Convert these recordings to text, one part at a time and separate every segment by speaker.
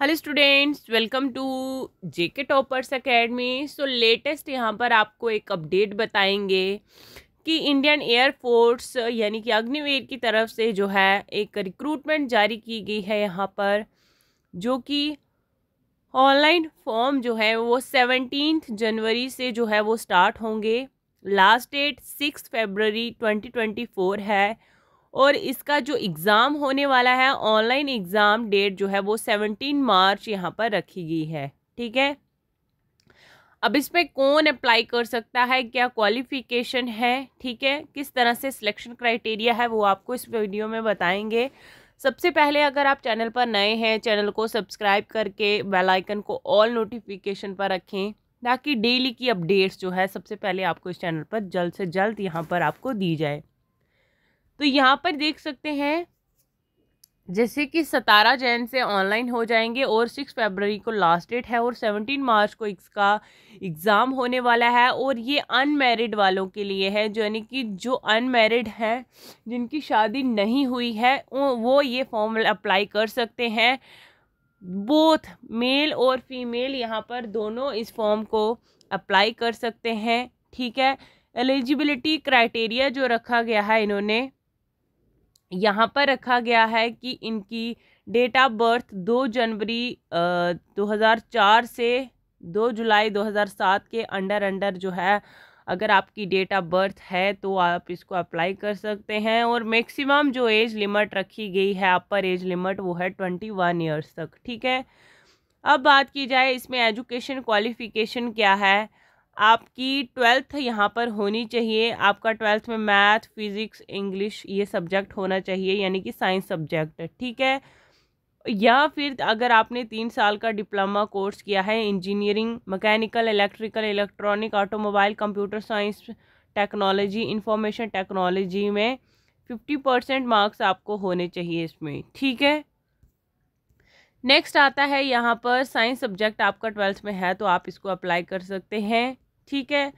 Speaker 1: hello students welcome to JK toppers academy so latest यहाँ पर आपको एक अपडेट बताएंगे कि इंडियन एयर फोर्स यानी कि अग्निवीर की तरफ से जो है एक रिक्रूटमेंट जारी की गई है यहाँ पर जो कि ऑनलाइन फॉर्म जो है वो सेवनटीन जनवरी से जो है वो स्टार्ट होंगे last date six February twenty twenty four है और इसका जो एग्ज़ाम होने वाला है ऑनलाइन एग्ज़ाम डेट जो है वो सेवनटीन मार्च यहाँ पर रखी गई है ठीक है अब इसमें कौन अप्लाई कर सकता है क्या क्वालिफिकेशन है ठीक है किस तरह से सिलेक्शन क्राइटेरिया है वो आपको इस वीडियो में बताएंगे सबसे पहले अगर आप चैनल पर नए हैं चैनल को सब्सक्राइब करके बेल आइकन को ऑल नोटिफिकेशन पर रखें ताकि डेली की अपडेट्स जो है सबसे पहले आपको इस चैनल पर जल्द से जल्द यहाँ पर आपको दी जाए तो यहाँ पर देख सकते हैं जैसे कि सतारा जैन से ऑनलाइन हो जाएंगे और सिक्स फरवरी को लास्ट डेट है और सेवनटीन मार्च को इसका एग्ज़ाम होने वाला है और ये अनमेरिड वालों के लिए है यानी कि जो अनमेरिड हैं जिनकी शादी नहीं हुई है वो ये फॉर्म अप्लाई कर सकते हैं बोथ मेल और फीमेल यहाँ पर दोनों इस फॉर्म को अप्लाई कर सकते हैं ठीक है एलिजिबिलिटी क्राइटेरिया जो रखा गया है इन्होंने यहाँ पर रखा गया है कि इनकी डेट ऑफ बर्थ दो जनवरी दो हज़ार चार से दो जुलाई दो हज़ार सात के अंडर अंडर जो है अगर आपकी डेट ऑफ बर्थ है तो आप इसको अप्लाई कर सकते हैं और मैक्सिमम जो एज लिमिट रखी गई है अपर एज लिमिट वो है ट्वेंटी वन ईयर्स तक ठीक है अब बात की जाए इसमें एजुकेशन क्वालिफ़िकेशन क्या है आपकी ट्वेल्थ यहाँ पर होनी चाहिए आपका ट्वेल्थ में मैथ फिज़िक्स इंग्लिश ये सब्जेक्ट होना चाहिए यानी कि साइंस सब्जेक्ट ठीक है या फिर अगर आपने तीन साल का डिप्लोमा कोर्स किया है engineering mechanical electrical electronic automobile computer science technology information technology में फिफ्टी परसेंट मार्क्स आपको होने चाहिए इसमें ठीक है नेक्स्ट आता है यहाँ पर साइंस सब्जेक्ट आपका ट्वेल्थ में है तो आप इसको अप्लाई कर सकते हैं ठीक है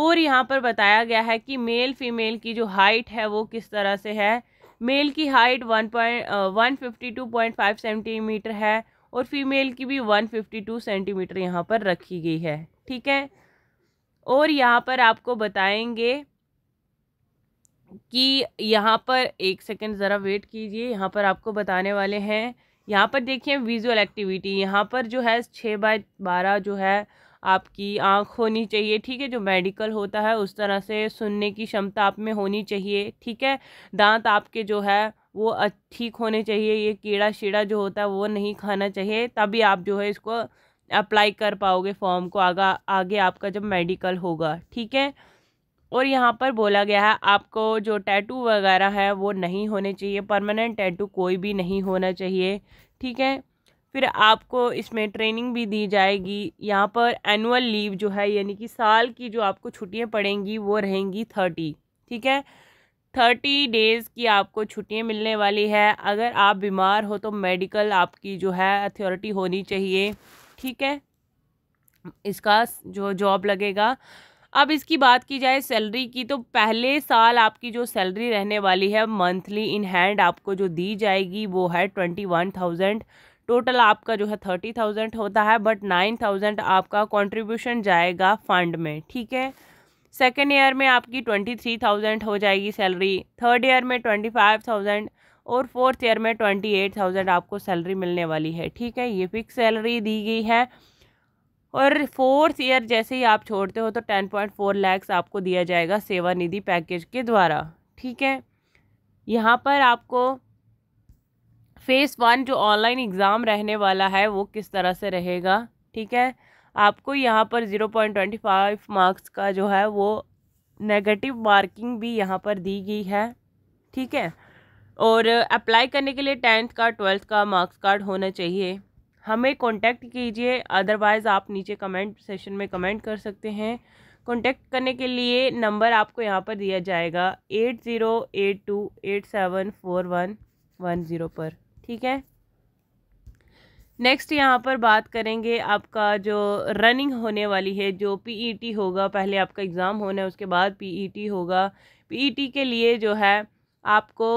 Speaker 1: और यहाँ पर बताया गया है कि मेल फीमेल की जो हाइट है वो किस तरह से है मेल की height one point one fifty two point five centimetre है और फीमेल की भी वन फिफ्टी टू सेंटीमीटर यहाँ पर रखी गई है ठीक है और यहाँ पर आपको बताएंगे कि यहाँ पर एक सेकंड ज़रा वेट कीजिए यहाँ पर आपको बताने वाले हैं यहाँ पर देखिए विजुअल एक्टिविटी यहाँ पर जो है छः बाय बारह जो है आपकी आँख होनी चाहिए ठीक है जो मेडिकल होता है उस तरह से सुनने की क्षमता आप में होनी चाहिए ठीक है दांत आपके जो है वो ठीक होने चाहिए ये कीड़ा शीड़ा जो होता है वो नहीं खाना चाहिए तभी आप जो है इसको अप्लाई कर पाओगे फॉर्म को आगा आगे आपका जब मेडिकल होगा ठीक है और यहाँ पर बोला गया है आपको जो टैटू वगैरह है वो नहीं होने चाहिए परमानेंट टैटू कोई भी नहीं होना चाहिए ठीक है फिर आपको इसमें ट्रेनिंग भी दी जाएगी यहाँ पर एनुअल लीव जो है यानी कि साल की जो आपको छुट्टियाँ पड़ेंगी वो रहेंगी थर्टी ठीक है थर्टी डेज़ की आपको छुट्टियाँ मिलने वाली है अगर आप बीमार हो तो मेडिकल आपकी जो है अथॉरिटी होनी चाहिए ठीक है इसका जो जॉब लगेगा अब इसकी बात की जाए सैलरी की तो पहले साल आपकी जो सैलरी रहने वाली है मंथली इन हैंड आपको जो दी जाएगी वो है ट्वेंटी वन थाउजेंड टोटल आपका जो है थर्टी थाउजेंड होता है बट नाइन थाउजेंड आपका कंट्रीब्यूशन जाएगा फंड में ठीक है सेकेंड ईयर में आपकी ट्वेंटी थ्री थाउजेंड हो जाएगी सैलरी थर्ड ईयर में ट्वेंटी फाइव थाउजेंड और फोर्थ ईयर में ट्वेंटी एट थाउजेंड आपको सैलरी मिलने वाली है ठीक है ये फिक्स सैलरी दी गई है और फोर्थ ईयर जैसे ही आप छोड़ते हो तो टेन पॉइंट फोर लैक्स आपको दिया जाएगा सेवा निधि पैकेज के द्वारा ठीक है यहाँ पर आपको फेस वन जो ऑनलाइन एग्ज़ाम रहने वाला है वो किस तरह से रहेगा ठीक है आपको यहाँ पर zero point twenty five marks का जो है वो नेगेटिव मार्किंग भी यहाँ पर दी गई है ठीक है और अप्लाई करने के लिए टेंथ का ट्वेल्थ का मार्क्स कार्ड होना चाहिए हमें कांटेक्ट कीजिए अदरवाइज़ आप नीचे कमेंट सेशन में कमेंट कर सकते हैं कांटेक्ट करने के लिए नंबर आपको यहाँ पर दिया जाएगा eight zero eight two eight seven four one one zero पर ठीक है नेक्स्ट यहाँ पर बात करेंगे आपका जो रनिंग होने वाली है जो पीईटी e होगा पहले आपका एग्ज़ाम होना है उसके बाद पीईटी e होगा पीईटी e के लिए जो है आपको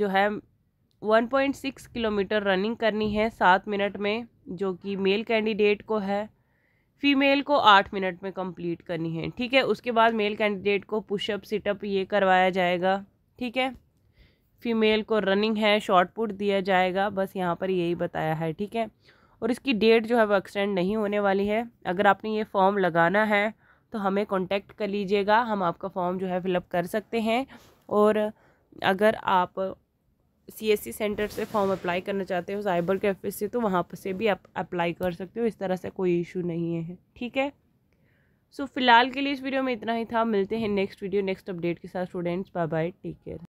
Speaker 1: जो है 1.6 किलोमीटर रनिंग करनी है सात मिनट में जो कि मेल कैंडिडेट को है फीमेल को आठ मिनट में कंप्लीट करनी है ठीक है उसके बाद मेल कैंडिडेट को पुशअप सिटअप ये करवाया जाएगा ठीक है फीमेल को रनिंग है शॉर्ट पुट दिया जाएगा बस यहाँ पर यही बताया है ठीक है और इसकी डेट जो है वो एक्सटेंड नहीं होने वाली है अगर आपने ये फॉर्म लगाना है तो हमें कॉन्टेक्ट कर लीजिएगा हम आपका फॉर्म जो है फिलअप कर सकते हैं और अगर आप सी एस सी सेंटर से फॉर्म अप्लाई करना चाहते हो साइबर कैफे से तो वहाँ पर से भी आप अप्लाई कर सकते हो इस तरह से कोई इशू नहीं है ठीक है सो so, फिलहाल के लिए इस वीडियो में इतना ही था मिलते हैं नेक्स्ट वीडियो नेक्स्ट अपडेट के साथ students bye bye take care